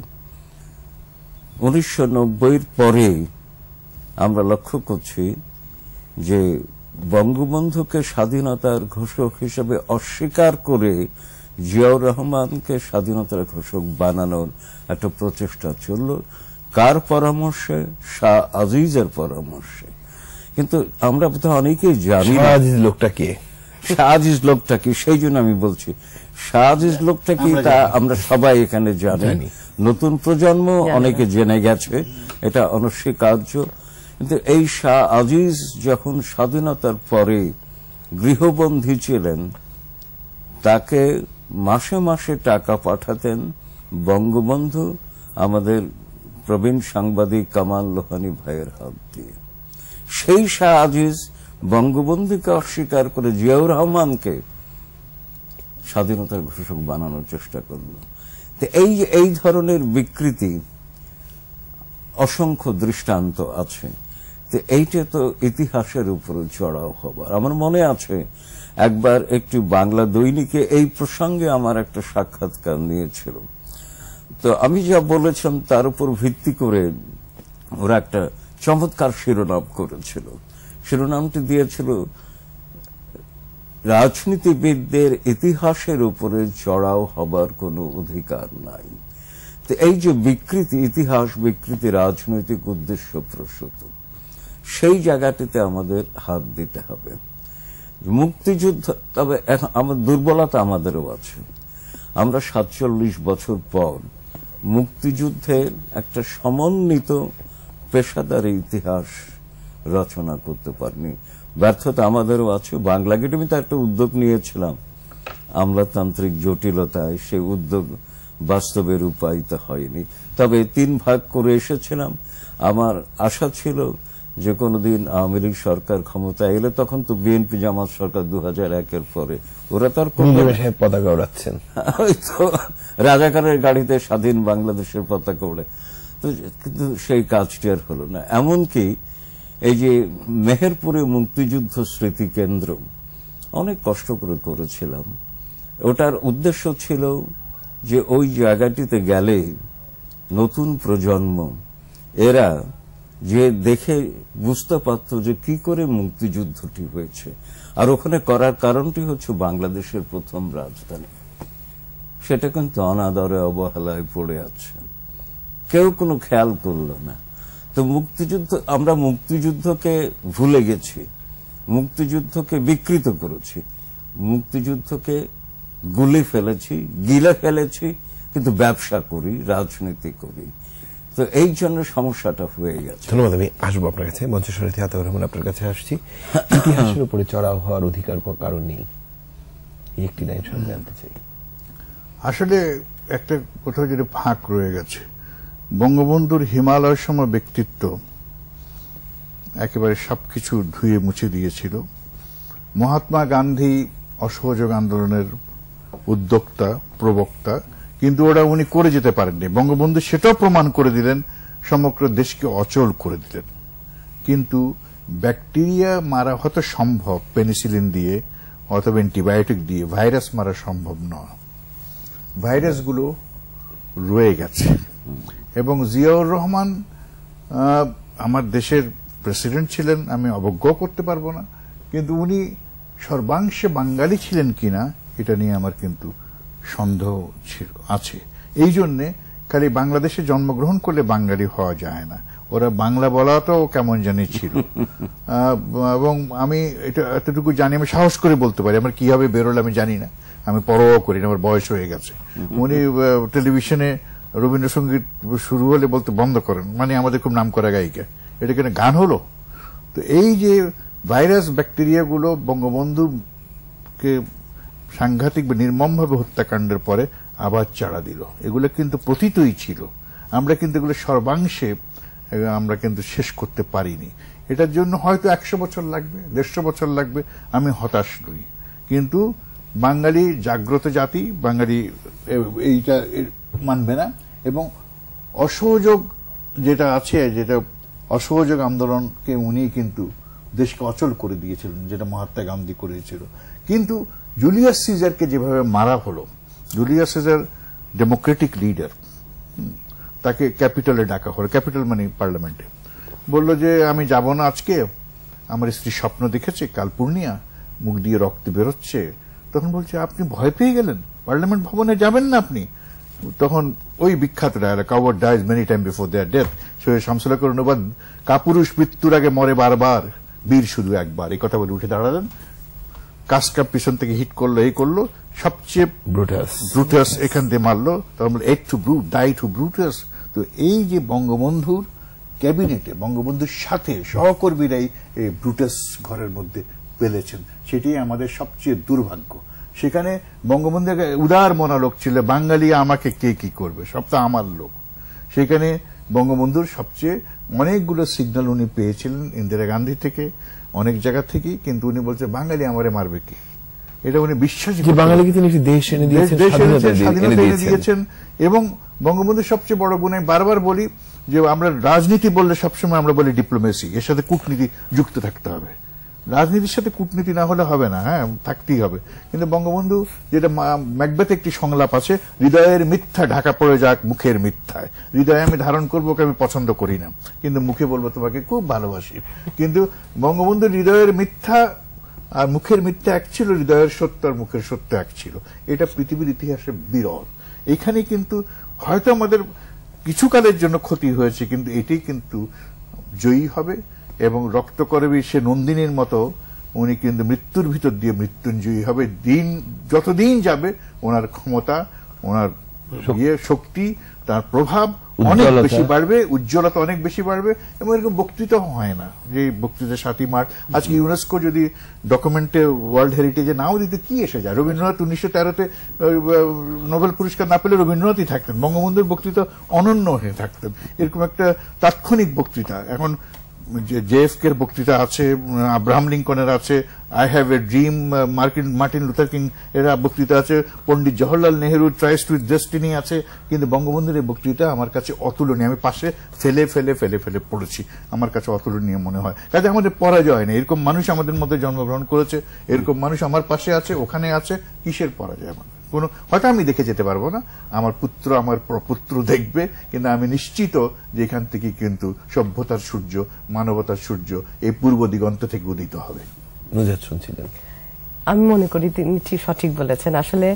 উনিশশো পরে আমরা লক্ষ্য করছি যে বঙ্গবন্ধুকে স্বাধীনতার ঘোষক হিসেবে অস্বীকার করে জিয়াউর রহমানকে স্বাধীনতার ঘোষক বানানোর একটা প্রচেষ্টা চলল কার পরামর্শে শাহ আজিজের পরামর্শে কিন্তু আমরা তো অনেকেই জানি আজিজ লোকটা কে শাহ লোকটা কি সেই জন্য আমি বলছি শাহ লোকটা কি তা আমরা সবাই এখানে জানি নতুন প্রজন্ম অনেকে জেনে গেছে এটা অনস্বীকার্য কিন্তু এই শাহ আজিজ যখন স্বাধীনতার পরে গৃহবন্ধী ছিলেন তাকে মাসে মাসে টাকা পাঠাতেন বঙ্গবন্ধু আমাদের প্রবীণ সাংবাদিক কামাল লোহানি ভাইয়ের হাত দিয়ে সেই শাহ আজিজ বঙ্গবন্ধুকে অস্বীকার করে জিয়াউর রহমানকে স্বাধীনতার ঘোষক বানানোর চেষ্টা করল এই এই ধরনের বিকৃতি অসংখ্য দৃষ্টান্ত আছে তো এইটা তো ইতিহাসের উপর চড়াও হবার আমার মনে আছে একবার একটি বাংলা দৈনিকে এই প্রসঙ্গে আমার একটা সাক্ষাৎকার নিয়েছিল তো আমি যা বলেছেন তার উপর ভিত্তি করে ওরা একটা চমৎকার শিরোনাম করেছিল শিরোনামটি দিয়েছিল রাজনীতিবিদদের ইতিহাসের উপরে জড়াও হবার কোনো অধিকার নাই তো এই যে বিকৃতি ইতিহাস বিকৃতি রাজনৈতিক উদ্দেশ্য প্রসূত সেই জায়গাটিতে আমাদের হাত দিতে হবে মুক্তিযুদ্ধ তবে এখন আমার দুর্বলতা আমাদেরও আছে আমরা সাতচল্লিশ বছর পর মুক্তিযুদ্ধের একটা সমন্বিত পেশাদার ইতিহাস রচনা করতে পারিনি ব্যর্থতা আমাদেরও আছে বাংলা তো একটা উদ্যোগ নিয়েছিলাম আমলাতান্ত্রিক জটিলতায় সেই উদ্যোগ বাস্তবে রূপায়িত হয়নি তবে তিন ভাগ করে এসেছিলাম আমার আশা ছিল যে কোনো দিন আওয়ামী লীগ সরকার ক্ষমতা এলে তখন তো বিএনপি জামাত সরকার দু হাজার একের পরে ওরা তো আর পতাকা উড়াচ্ছেন হয়তো রাজাকারের গাড়িতে স্বাধীন বাংলাদেশের পতাকা উড়ে তো কিন্তু সেই কাজটি আর হল না এমনকি এই যে মেহেরপুরে মুক্তিযুদ্ধ স্মৃতি কেন্দ্র অনেক কষ্ট করে করেছিলাম ওটার উদ্দেশ্য ছিল যে ওই জায়গাটিতে গেলে নতুন প্রজন্ম এরা যে দেখে বুঝতে পারত যে কি করে মুক্তিযুদ্ধটি হয়েছে আর ওখানে করার কারণটি হচ্ছে বাংলাদেশের প্রথম রাজধানী সেটা কিন্তু অনাদরে অবহেলায় পড়ে আছে কেউ কোনো খেয়াল করল না তো মুক্তিযুদ্ধ আমরা মুক্তিযুদ্ধকে ভুলে গেছি মুক্তিযুদ্ধকে বিকৃত করেছি মুক্তিযুদ্ধকে গুলি ফেলেছি গিলে ফেলেছি কিন্তু ব্যবসা করি রাজনীতি করি তো এই জন্য সমস্যাটা হয়ে গেছে ধন্যবাদ আমি আসবো আপনার কাছে মঞ্চেশ্বরী আতাউর রহমান আপনার কাছে আসছি ইতিহাসের উপরে চড়াও হওয়ার অধিকার কারণ নেই একটি লাইন সঙ্গে জানতে চাই আসলে একটা কোথাও যদি ফাঁক রয়ে গেছে বঙ্গবন্ধুর হিমালয় সম ব্যক্তিত্ব একেবারে সবকিছু ধুয়ে মুছে দিয়েছিল মহাত্মা গান্ধী অসহযোগ আন্দোলনের উদ্যোক্তা প্রবক্তা কিন্তু ওটা উনি করে যেতে পারেননি বঙ্গবন্ধু সেটাও প্রমাণ করে দিলেন সমগ্র দেশকে অচল করে দিলেন কিন্তু ব্যাকটেরিয়া মারা হতো সম্ভব পেনিসিলিন দিয়ে অথবা অ্যান্টিবায়োটিক দিয়ে ভাইরাস মারা সম্ভব নয় ভাইরাসগুলো রয়ে গেছে এবং জিয়াউর রহমান আমার দেশের প্রেসিডেন্ট ছিলেন আমি অবজ্ঞ করতে পারবো না কিন্তু উনি সর্বাংশে বাঙালি ছিলেন কিনা এটা নিয়ে আমার কিন্তু সন্দেহ ছিল আছে এই জন্যে খালি বাংলাদেশে জন্মগ্রহণ করলে বাঙালি হওয়া যায় না ওরা বাংলা বলাটাও কেমন জানি ছিল এবং আমি এটা এতটুকু জানি আমি সাহস করে বলতে পারি আমার কিভাবে বেরোলে আমি জানি না আমি পরোয়া করি না আমার বয়স হয়ে গেছে উনি টেলিভিশনে রবীন্দ্রসঙ্গীত শুরু হলে বলতে বন্ধ করেন মানে আমাদের খুব নাম করা গায়িকা এটা কেন গান হলো তো এই যে ভাইরাস ব্যাকটেরিয়াগুলো বঙ্গবন্ধুকে সাংঘাতিক বা নির্মমভাবে হত্যাকাণ্ডের পরে আবার চাড়া দিল এগুলো কিন্তু প্রতীতই ছিল আমরা কিন্তু এগুলো সর্বাংশে আমরা কিন্তু শেষ করতে পারিনি এটার জন্য হয়তো একশো বছর লাগবে দেড়শো বছর লাগবে আমি হতাশ নই কিন্তু বাঙালি জাগ্রত জাতি বাঙালি এইটা মানবে না এবং অসহযোগ যেটা আছে যেটা অসহযোগ আন্দোলনকে উনি কিন্তু দেশকে অচল করে দিয়েছিলেন যেটা মহাত্মা গান্ধী করেছিল কিন্তু জুলিয়াস সিজারকে যেভাবে মারা হলো জুলিয়াস সিজার ডেমোক্রেটিক লিডার তাকে ক্যাপিটালে ডাকা হলো ক্যাপিটাল মানে পার্লামেন্টে বলল যে আমি যাব না আজকে আমার স্ত্রী স্বপ্ন দেখেছে কাল পূর্ণিয়া মুখ দিয়ে রক্ত বেরোচ্ছে তখন বলছে আপনি ভয় পেয়ে গেলেন পার্লামেন্ট ভবনে যাবেন না আপনি তখন ওই বিখ্যাত dialogue coward dies many time before their death সে শামসুল্লাহ করুন কাপুরুষ মৃত্যুর আগে মরে বারবার বীর শুধু একবার এই কথা বলে উঠে দাঁড়ালেন কাসকা পিছন থেকে হিট করলো এই করলো সবচেয়ে ব্রুটাস ব্রুটাস এখান দিয়ে মারলো তখন এড টু ব্রু ডাই টু ব্রুটাস তো এই যে বঙ্গবন্ধুর ক্যাবিনেটে বঙ্গবন্ধুর সাথে সহকর্মীরাই এই ব্রুটাস ঘরের মধ্যে পেলেছেন সেটাই আমাদের সবচেয়ে দুর্ভাগ্য সেখানে বঙ্গবন্ধু উদার মনা লোক ছিল বাঙালি আমাকে কে কি করবে সব তো আমার লোক সেখানে বঙ্গবন্ধুর সবচেয়ে অনেকগুলো সিগন্যাল উনি পেয়েছিলেন ইন্দিরা গান্ধী থেকে অনেক জায়গা থেকেই কিন্তু উনি বলছে বাঙালি আমারে মারবে কি এটা উনি বিশ্বাস বাঙালিকে তিনি দেশ এনে দিয়েছেন স্বাধীনতা এবং বঙ্গবন্ধুর সবচেয়ে বড় গুণ আমি বারবার বলি যে আমরা রাজনীতি বললে সবসময় আমরা বলি ডিপ্লোমেসি এর সাথে কূটনীতি যুক্ত থাকতে হবে রাজনীতির সাথে কূটনীতি না হলে হবে না হ্যাঁ থাকতেই হবে কিন্তু বঙ্গবন্ধু যেটা ম্যাকবেথ একটি সংলাপ আছে হৃদয়ের মিথ্যা ঢাকা পড়ে যাক মুখের মিথ্যায় হৃদয়ে আমি ধারণ করবো ওকে আমি পছন্দ করি না কিন্তু মুখে বলবো তোমাকে খুব ভালোবাসি কিন্তু বঙ্গবন্ধুর হৃদয়ের মিথ্যা আর মুখের মিথ্যা এক ছিল হৃদয়ের সত্য আর মুখের সত্য এক ছিল এটা পৃথিবীর ইতিহাসে বিরল এখানে কিন্তু হয়তো আমাদের কিছুকালের জন্য ক্ষতি হয়েছে কিন্তু এটি কিন্তু জয়ী হবে এবং রক্তকরবী সে নন্দিনীর মতো উনি কিন্তু মৃত্যুর ভিতর দিয়ে মৃত্যুঞ্জয়ী হবে দিন যতদিন যাবে ওনার ক্ষমতা ওনার ইয়ে শক্তি তার প্রভাব অনেক বেশি বাড়বে উজ্জ্বলতা অনেক বেশি বাড়বে এবং এরকম বক্তৃতা হয় না যে বক্তৃতা সাতই মার্চ আজকে ইউনেস্কো যদি ডকুমেন্টে ওয়ার্ল্ড হেরিটেজে নাও দিতে কি এসে যায় রবীন্দ্রনাথ উনিশশো তেরোতে নোবেল পুরস্কার না পেলে রবীন্দ্রনাথই থাকতেন বঙ্গবন্ধুর বক্তৃতা অনন্য হয়ে থাকতেন এরকম একটা তাৎক্ষণিক বক্তৃতা এখন জেএফকের বক্তৃতা আছে আব্রাহাম লিঙ্কনের আছে আই হ্যাভ এ ড্রিম মার্কিন মার্টিন লুথার কিং এরা বক্তৃতা আছে Pandit Jawaharlal Nehru tryst with destiny আছে কিন্তু বঙ্গবন্ধুর এই বক্তৃতা আমার কাছে অতুলনীয় আমি পাশে ফেলে ফেলে ফেলে ফেলে পড়েছি আমার কাছে অতুলনীয় মনে হয় কাজে আমাদের পরাজয় না এরকম মানুষ আমাদের মধ্যে জন্মগ্রহণ করেছে এরকম মানুষ আমার পাশে আছে ওখানে আছে কিসের পরাজয় আমাদের কোনো হয়তো আমি দেখে যেতে পারবো না আমার পুত্র আমার পুত্র দেখবে কিন্তু আমি নিশ্চিত যে এখান থেকে কিন্তু সভ্যতার সূর্য মানবতার সূর্য এই পূর্ব দিগন্ত থেকে উদিত হবে আমি মনে করি তিনি ঠিক সঠিক বলেছেন আসলে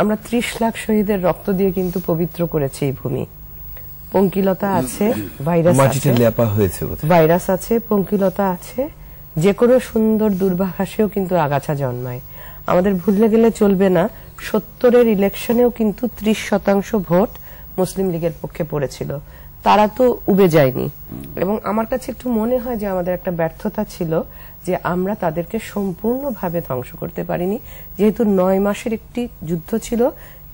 আমরা ত্রিশ লাখ শহীদের রক্ত দিয়ে কিন্তু পবিত্র করেছি এই ভূমি পঙ্কিলতা আছে ভাইরাস আছে পঙ্কিলতা আছে যে কোনো সুন্দর দুর্ভাষেও কিন্তু আগাছা জন্মায় আমাদের ভুলে গেলে চলবে না সত্তরের ইলেকশনেও কিন্তু ত্রিশ শতাংশ ভোট মুসলিম লীগের পক্ষে পড়েছিল তারা তো উবে যায়নি এবং আমার কাছে একটু মনে হয় যে আমাদের একটা ব্যর্থতা ছিল যে আমরা তাদেরকে সম্পূর্ণভাবে ধ্বংস করতে পারিনি যেহেতু নয় মাসের একটি যুদ্ধ ছিল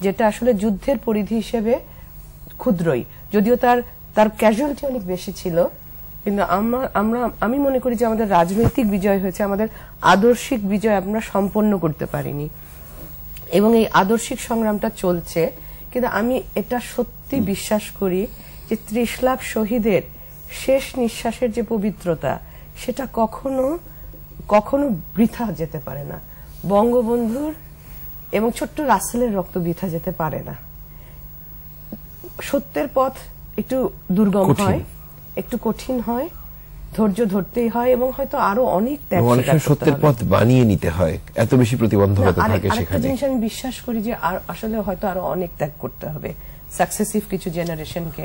যেটা আসলে যুদ্ধের পরিধি হিসেবে ক্ষুদ্রই যদিও তার তার ক্যাজুয়ালিটি অনেক বেশি ছিল কিন্তু আমরা আমি মনে করি যে আমাদের রাজনৈতিক বিজয় হয়েছে আমাদের আদর্শিক বিজয় আমরা সম্পন্ন করতে পারিনি এবং এই আদর্শিক সংগ্রামটা চলছে কিন্তু আমি এটা সত্যি বিশ্বাস করি যে ত্রিশ লাখ শহীদের শেষ নিঃশ্বাসের যে পবিত্রতা সেটা কখনো কখনো বৃথা যেতে পারে না বঙ্গবন্ধুর এবং ছোট্ট রাসেলের রক্ত বৃথা যেতে পারে না সত্যের পথ একটু দুর্গম হয় একটু কঠিন হয় ধৈর্য ধরতেই হয় এবং হয়তো আরো অনেক ত্যাগ সত্যের পথ বানিয়ে নিতে হয় এত বেশি প্রতিবন্ধকতা থাকে সেখানে জিনিস আমি বিশ্বাস করি যে আর আসলে হয়তো আরো অনেক ত্যাগ করতে হবে সাকসেসিভ কিছু জেনারেশনকে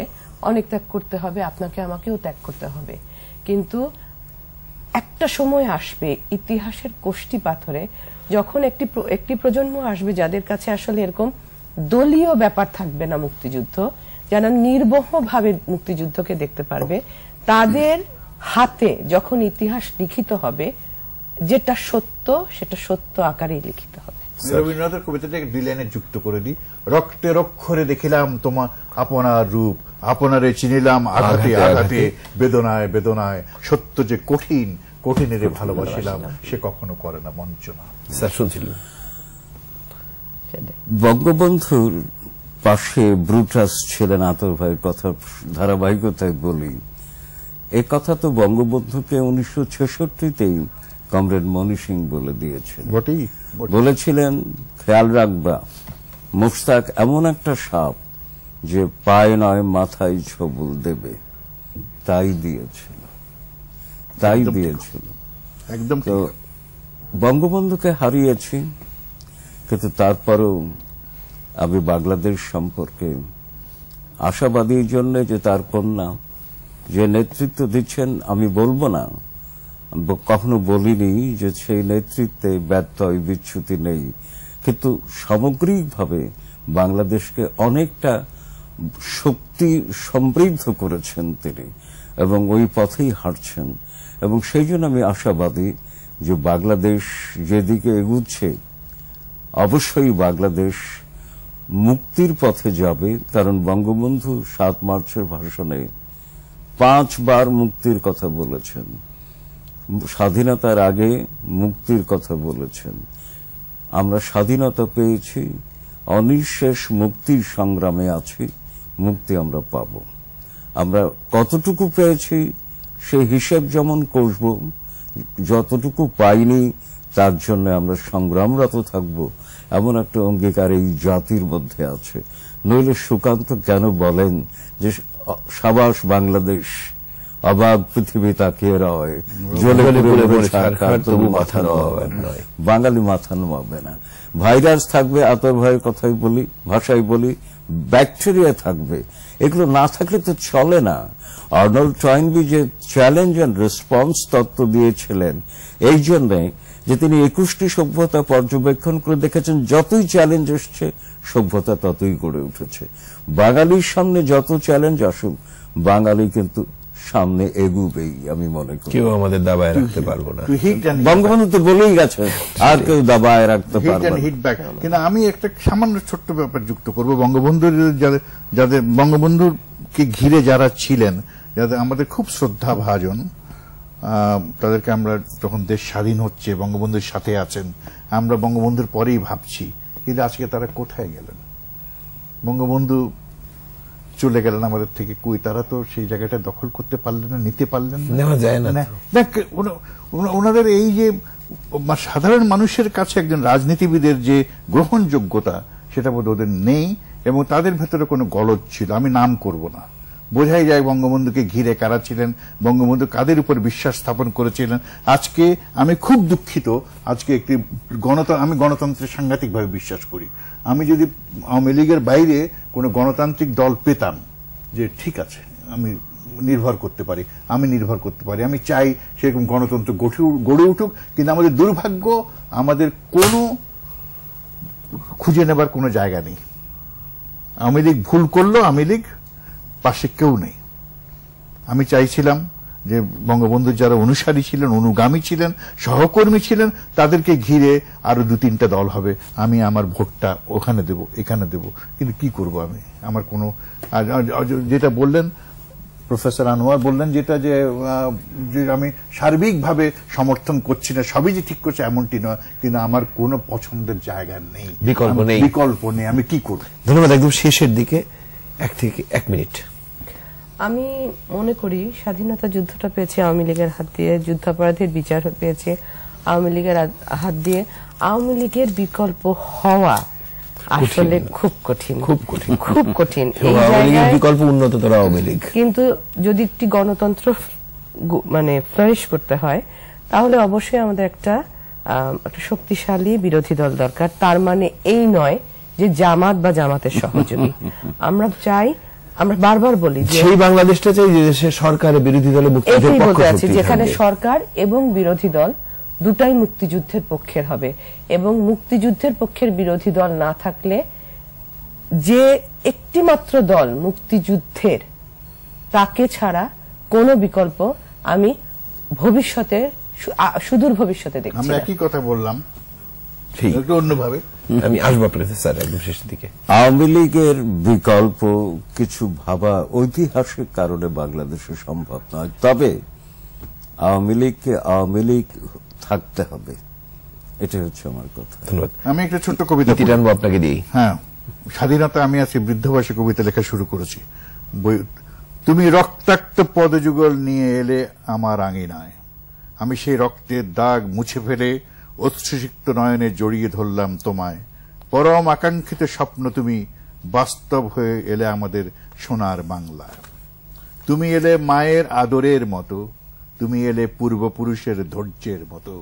অনেক ত্যাগ করতে হবে আপনাকে আমাকেও ত্যাগ করতে হবে কিন্তু একটা সময় আসবে ইতিহাসের কোষ্টি পাথরে যখন একটি একটি প্রজন্ম আসবে যাদের কাছে আসলে এরকম দলীয় ব্যাপার থাকবে না মুক্তিযুদ্ধ যারা নির্বহভাবে মুক্তিযুদ্ধকে দেখতে পারবে তাদের হাতে যখন ইতিহাস লিখিত হবে যেটা সত্য সেটা সত্য আকারেই লিখিত হবে রবীন্দ্রনাথের কবিতাটাকে দুই লাইনে যুক্ত করে দিই রক্তের অক্ষরে দেখিলাম তোমার আপনার রূপ আপনারে চিনিলাম আঘাতে আঘাতে বেদনায় বেদনায় সত্য যে কঠিন কঠিনের ভালোবাসিলাম সে কখনো করে না বঞ্চনা বঙ্গবন্ধুর পাশে ব্রুটাস ছিলেন আতর আতরভাইয়ের কথা ধারাবাহিকতায় বলি এ কথা তো বঙ্গবন্ধুকে উনিশশো ছেষট্টিতেই কমরেড মনি সিং বলে দিয়েছেন বলেছিলেন খেয়াল রাখবা মুস্তাক এমন একটা সাপ যে পায়ে নয় মাথায় ছবুল দেবে তাই দিয়েছিল তাই দিয়েছিল একদম তো বঙ্গবন্ধুকে হারিয়েছি কিন্তু তারপরেও আমি বাংলাদেশ সম্পর্কে আশাবাদীর জন্য যে তার কন্যা যে নেতৃত্ব দিচ্ছেন আমি বলবো না কখনো বলিনি যে সেই নেতৃত্বে ব্যত্যয় বিচ্ছুতি নেই কিন্তু সামগ্রিকভাবে বাংলাদেশকে অনেকটা শক্তি সমৃদ্ধ করেছেন তিনি এবং ওই পথেই হাঁটছেন এবং সেই জন্য আমি আশাবাদী যে বাংলাদেশ যেদিকে এগুচ্ছে অবশ্যই বাংলাদেশ মুক্তির পথে যাবে কারণ বঙ্গবন্ধু সাত মার্চের ভাষণে পাঁচবার মুক্তির কথা বলেছেন স্বাধীনতার আগে মুক্তির কথা বলেছেন আমরা স্বাধীনতা পেয়েছি অনিঃশেষ মুক্তির সংগ্রামে আছি মুক্তি আমরা পাব আমরা কতটুকু পেয়েছি সে হিসেব যেমন করব যতটুকু পাইনি তার জন্য আমরা সংগ্রামরত থাকবো এমন একটা অঙ্গীকার এই জাতির মধ্যে আছে নইলে সুকান্ত কেন বলেন যে সাবাস বাংলাদেশ অবাধ পৃথিবী তাকিয়ে রয় জলে মাথা বাঙালি মাথা নামাবে না ভাইরাস থাকবে আতর ভাইয়ের কথাই বলি ভাষাই বলি ব্যাকটেরিয়া থাকবে এগুলো না থাকলে তো চলে না অর্নল্ড টয়নবি যে চ্যালেঞ্জ অ্যান্ড রেসপন্স তত্ত্ব দিয়েছিলেন এই জন্যে যে তিনি একুশটি সভ্যতা পর্যবেক্ষণ করে দেখেছেন যতই চ্যালেঞ্জ এসছে সভ্যতা ততই গড়ে উঠেছে বাঙালির সামনে যত চ্যালেঞ্জ আসুক বাঙালি কিন্তু সামনে এগুবেই আমি মনে করি কেউ আমাদের দাবায় রাখতে পারবো না বঙ্গবন্ধু তো বলেই গেছে আর কেউ দাবায় রাখতে পারবে কিন্তু আমি একটা সামান্য ছোট্ট ব্যাপার যুক্ত করব বঙ্গবন্ধুর যাদের যাদের বঙ্গবন্ধুর কে ঘিরে যারা ছিলেন যাদের আমাদের খুব শ্রদ্ধা ভাজন তাদেরকে আমরা যখন দেশ স্বাধীন হচ্ছে বঙ্গবন্ধুর সাথে আছেন আমরা বঙ্গবন্ধুর পরেই ভাবছি কিন্তু আজকে তারা কোথায় গেলেন বঙ্গবন্ধু চলে গেলেন আমাদের থেকে কই তারা তো সেই জায়গাটা দখল করতে পারলেন না নিতে পারলেন নেওয়া যায় না ওনাদের এই যে সাধারণ মানুষের কাছে একজন রাজনীতিবিদের যে গ্রহণযোগ্যতা সেটা বোধ ওদের নেই এবং তাদের ভেতরে কোনো গলত ছিল আমি নাম করব না বোঝাই যায় বঙ্গবন্ধুকে ঘিরে কারা ছিলেন বঙ্গবন্ধু কাদের উপর বিশ্বাস স্থাপন করেছিলেন আজকে আমি খুব দুঃখিত আজকে একটি গণত আমি গণতন্ত্রের সাংঘাতিকভাবে বিশ্বাস করি আমি যদি আওয়ামী লীগের বাইরে কোনো গণতান্ত্রিক দল পেতাম যে ঠিক আছে আমি নির্ভর করতে পারি আমি নির্ভর করতে পারি আমি চাই সেরকম গণতন্ত্র গড়ে উঠুক কিন্তু আমাদের দুর্ভাগ্য আমাদের কোনো খুঁজে নেবার কোনো জায়গা নেই আওয়ামী লীগ ভুল করলো আওয়ামী লীগ পাশে কেউ নেই আমি চাইছিলাম যে বঙ্গবন্ধুর যারা অনুসারী ছিলেন অনুগামী ছিলেন সহকর্মী ছিলেন তাদেরকে ঘিরে আরো দু তিনটা দল হবে আমি আমার ভোটটা ওখানে দেব এখানে দেব কিন্তু কি করব আমি আমার কোনো যেটা বললেন প্রফেসর আনোয়ার বললেন যেটা যে আমি সার্বিকভাবে সমর্থন করছি না সবই যে ঠিক করছে এমনটি নয় কিন্তু আমার কোনো পছন্দের জায়গা নেই বিকল্প নেই বিকল্প নেই আমি কি করব ধন্যবাদ একদম শেষের দিকে এক থেকে এক মিনিট আমি মনে করি স্বাধীনতা যুদ্ধটা পেয়েছে আওয়ামী লীগের হাত দিয়ে যুদ্ধাপরাধের বিচার পেয়েছে আওয়ামী লীগের হাত দিয়ে আওয়ামী লীগের বিকল্প হওয়া আসলে খুব কঠিন খুব কঠিন খুব কঠিন বিকল্প উন্নততর আওয়ামী লীগ কিন্তু যদি একটি গণতন্ত্র মানে ফ্লারিশ করতে হয় তাহলে অবশ্যই আমাদের একটা একটা শক্তিশালী বিরোধী দল দরকার তার মানে এই নয় যে জামাত বা জামাতের সহযোগী আমরা চাই আমরা বারবার বলি সেই বাংলাদেশটা চাই যে দেশের সরকার বিরোধী দলে মুক্তিযুদ্ধের পক্ষে আছে যেখানে সরকার এবং বিরোধী দল দুটাই মুক্তিযুদ্ধের পক্ষের হবে এবং মুক্তিযুদ্ধের পক্ষের বিরোধী দল না থাকলে যে একটি মাত্র দল মুক্তিযুদ্ধের তাকে ছাড়া কোন বিকল্প আমি ভবিষ্যতে সুদূর ভবিষ্যতে দেখছি আমরা একই কথা বললাম একটু অন্যভাবে আমি আসবো আপনাদের স্যার একদম শেষের দিকে আওয়ামী লীগের বিকল্প কিছু ভাবা ঐতিহাসিক কারণে বাংলাদেশে সম্ভব নয় তবে আওয়ামী লীগকে আওয়ামী লীগ থাকতে হবে এটা হচ্ছে আমার কথা ধন্যবাদ আমি একটা ছোট্ট কবিতা জানবো আপনাকে দিই হ্যাঁ স্বাধীনতা আমি আজকে বৃদ্ধ বয়সে কবিতা লেখা শুরু করেছি তুমি রক্তাক্ত পদযুগল নিয়ে এলে আমার আঙিনায় আমি সেই রক্তের দাগ মুছে ফেলে অশ্রুসিক্ত নয়নে জড়িয়ে ধরলাম তোমায় পরম আকাঙ্ক্ষিত স্বপ্ন তুমি বাস্তব হয়ে এলে আমাদের সোনার বাংলা তুমি এলে মায়ের আদরের মতো তুমি এলে পূর্বপুরুষের ধৈর্যের মতো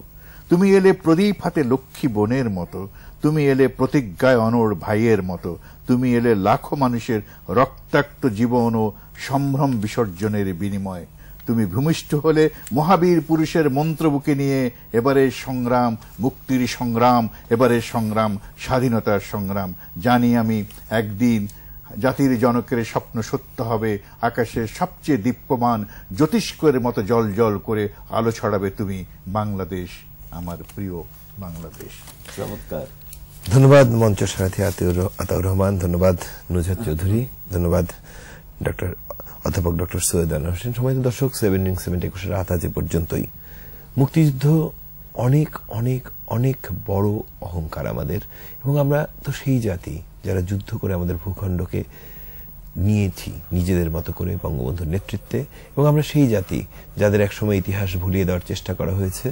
তুমি এলে প্রদীপ হাতে লক্ষ্মী বোনের মতো তুমি এলে প্রতিজ্ঞায় অনর ভাইয়ের মতো তুমি এলে লাখো মানুষের রক্তাক্ত জীবন ও সম্ভ্রম বিসর্জনের বিনিময় তুমি ভূমিষ্ঠ হলে মহাবীর পুরুষের মন্ত্র বুকে নিয়ে এবারের সংগ্রাম মুক্তির সংগ্রাম এবারের সংগ্রাম স্বাধীনতার সংগ্রাম জানি আমি একদিন জাতির জনকের স্বপ্ন সত্য হবে আকাশের সবচেয়ে দীপ্যমান জ্যোতিষ্কের মতো জল জল করে আলো ছড়াবে তুমি বাংলাদেশ আমার প্রিয় বাংলাদেশ চমৎকার ধন্যবাদ মঞ্চ সারাথী আতিউর আতাউর রহমান ধন্যবাদ নুজাত চৌধুরী ধন্যবাদ ডক্টর অধ্যাপক ডক্টর সৈয়দ আনোয়ার হোসেন সময় দর্শক সেভেন ইং সেভেন্টি একুশের রাত আজ পর্যন্তই মুক্তিযুদ্ধ অনেক অনেক অনেক বড় অহংকার আমাদের এবং আমরা তো সেই জাতি যারা যুদ্ধ করে আমাদের ভূখণ্ডকে নিয়েছি নিজেদের মতো করে বঙ্গবন্ধুর নেতৃত্বে এবং আমরা সেই জাতি যাদের একসময় ইতিহাস ভুলিয়ে দেওয়ার চেষ্টা করা হয়েছে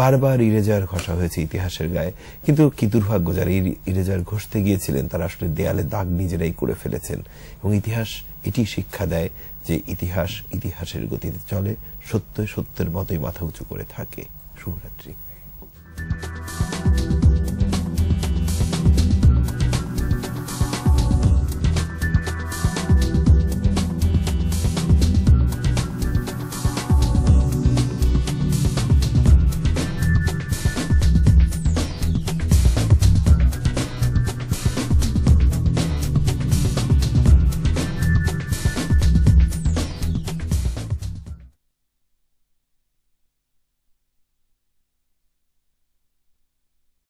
বারবার ইরেজার ঘষা হয়েছে ইতিহাসের গায়ে কিন্তু কি দুর্ভাগ্য যারা ইরেজার ঘষতে গিয়েছিলেন তারা আসলে দেয়ালে দাগ নিজেরাই করে ফেলেছেন এবং ইতিহাস এটি শিক্ষা দেয় যে ইতিহাস ইতিহাসের গতিতে চলে সত্য সত্যের মতোই মাথা উঁচু করে থাকে শুভরাত্রি